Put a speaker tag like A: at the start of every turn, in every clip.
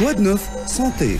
A: كواد نوف سانتي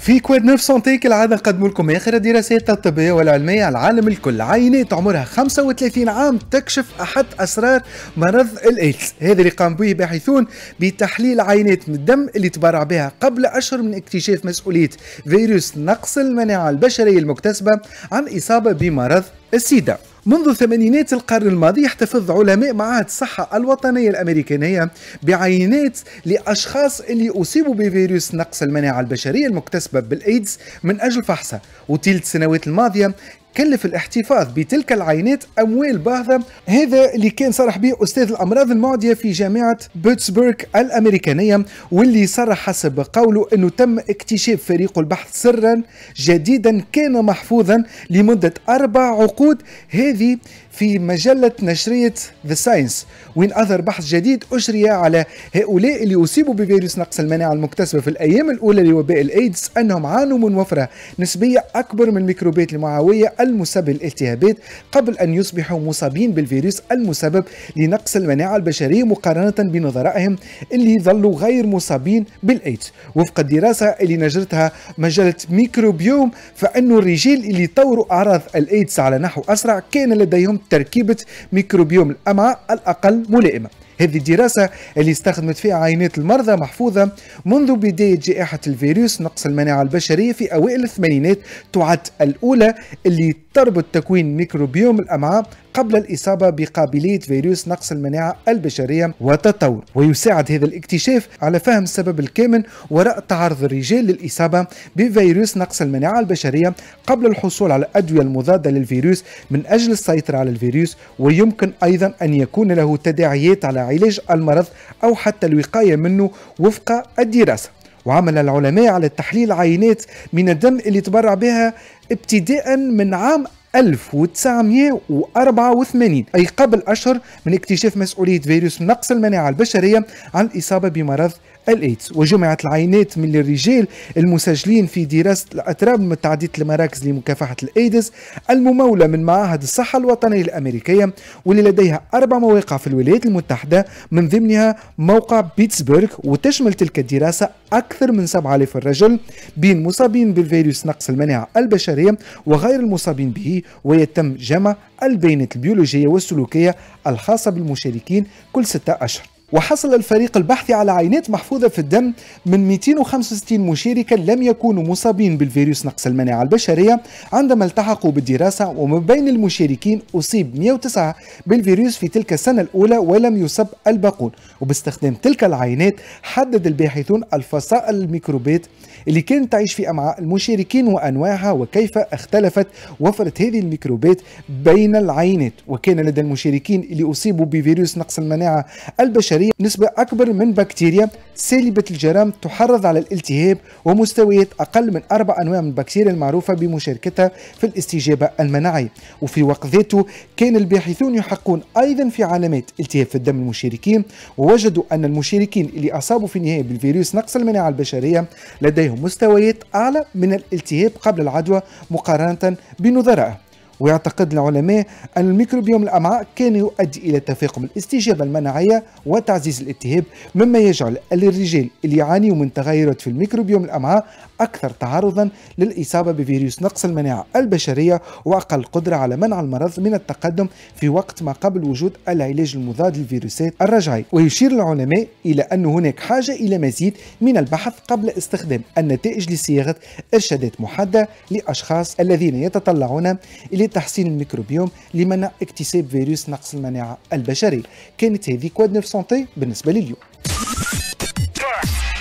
A: في كواد نوف سونتي كالعاده نقدموا لكم اخر الدراسات الطبيه والعلميه على العالم الكل عينات عمرها 35 عام تكشف احد اسرار مرض الايدز هذا اللي قام به باحثون بتحليل عينات من الدم اللي تبرع بها قبل اشهر من اكتشاف مسؤوليه فيروس نقص المناعه البشريه المكتسبه عن اصابه بمرض السيده منذ ثمانينات القرن الماضي يحتفظ علماء معاهد الصحة الوطنية الأمريكانية بعينات لأشخاص اللي أصيبوا بفيروس نقص المناعة البشرية المكتسبة بالإيدز من أجل فحصها وطيلة السنوات الماضية كلف الاحتفاظ بتلك العينات أموال باهظة هذا اللي كان صرح به أستاذ الأمراض المعدية في جامعة بيتسبرغ الأمريكانية واللي صرح حسب قوله أنه تم اكتشاف فريق البحث سرا جديدا كان محفوظا لمدة أربع عقود هذه في مجلة نشرية ذا ساينس وين أظهر بحث جديد أجري على هؤلاء اللي أصيبوا بفيروس نقص المناعة المكتسبة في الأيام الأولى لوباء الإيدز أنهم عانوا من وفرة نسبية أكبر من الميكروبات المعوية المسبب للالتهابات قبل أن يصبحوا مصابين بالفيروس المسبب لنقص المناعة البشرية مقارنة بنظرائهم اللي ظلوا غير مصابين بالإيدز وفق الدراسة اللي نجرتها مجلة ميكروبيوم فأنه الرجال اللي طوروا أعراض الإيدز على نحو أسرع كان لديهم تركيبة ميكروبيوم الأمعاء الأقل ملائمة هذه الدراسة اللي استخدمت فيها عينات المرضى محفوظة منذ بداية جائحة الفيروس نقص المناعة البشرية في أوائل الثمانينات تعد الأولى اللي تربط تكوين ميكروبيوم الأمعاء قبل الإصابة بقابلية فيروس نقص المناعة البشرية وتطور ويساعد هذا الاكتشاف على فهم السبب الكامن وراء تعرض الرجال للإصابة بفيروس نقص المناعة البشرية قبل الحصول على أدوية المضادة للفيروس من أجل السيطرة على الفيروس ويمكن أيضا أن يكون له تداعيات على علاج المرض أو حتى الوقاية منه وفق الدراسة وعمل العلماء على تحليل عينات من الدم اللي تبرع بها ابتداء من عام 1984 أي قبل أشهر من اكتشاف مسؤولية فيروس نقص المناعة البشرية عن الإصابة بمرض الايدز وجمعت العينات من الرجال المسجلين في دراسه الاتراب متعدده المراكز لمكافحه الايدز المموله من معاهد الصحه الوطنيه الامريكيه واللي لديها اربع مواقع في الولايات المتحده من ضمنها موقع بيتسبرغ وتشمل تلك الدراسه اكثر من 7000 رجل بين مصابين بالفيروس نقص المناعه البشريه وغير المصابين به ويتم جمع البيانات البيولوجيه والسلوكيه الخاصه بالمشاركين كل ستة اشهر وحصل الفريق البحثي على عينات محفوظة في الدم من 265 مشاركا لم يكونوا مصابين بالفيروس نقص المناعة البشرية عندما التحقوا بالدراسة ومن بين المشاركين أصيب 109 بالفيروس في تلك السنة الأولى ولم يصب الباقون وباستخدام تلك العينات حدد الباحثون الفصائل الميكروبات اللي كانت تعيش في أمعاء المشاركين وأنواعها وكيف اختلفت وفرة هذه الميكروبات بين العينات وكان لدى المشاركين اللي أصيبوا بفيروس نقص المناعة البشرية البشرية نسبة أكبر من بكتيريا سالبة الجرام تحرض على الالتهاب ومستويات أقل من أربع أنواع من البكتيريا المعروفة بمشاركتها في الاستجابة المناعية وفي وقت ذاته كان الباحثون يحقون أيضا في علامات التهاب في الدم المشاركين ووجدوا أن المشاركين اللي أصابوا في النهاية بالفيروس نقص المناعة البشرية لديهم مستويات أعلى من الالتهاب قبل العدوى مقارنة بنظرائه ويعتقد العلماء أن الميكروبيوم الأمعاء كان يؤدي إلى تفاقم الاستجابة المناعية وتعزيز الالتهاب مما يجعل الرجال اللي يعانيوا من تغيرات في الميكروبيوم الأمعاء أكثر تعرضا للإصابة بفيروس نقص المناعة البشرية وأقل قدرة على منع المرض من التقدم في وقت ما قبل وجود العلاج المضاد للفيروسات الرجعي ويشير العلماء إلى أن هناك حاجة إلى مزيد من البحث قبل استخدام النتائج لصياغة إرشادات محددة لأشخاص الذين يتطلعون إلى لتحسين الميكروبيوم لمنع اكتساب فيروس نقص المناعه البشري كانت هذه كواد نوف سانتي بالنسبه لليوم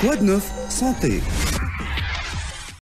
A: كواد نوف سانتي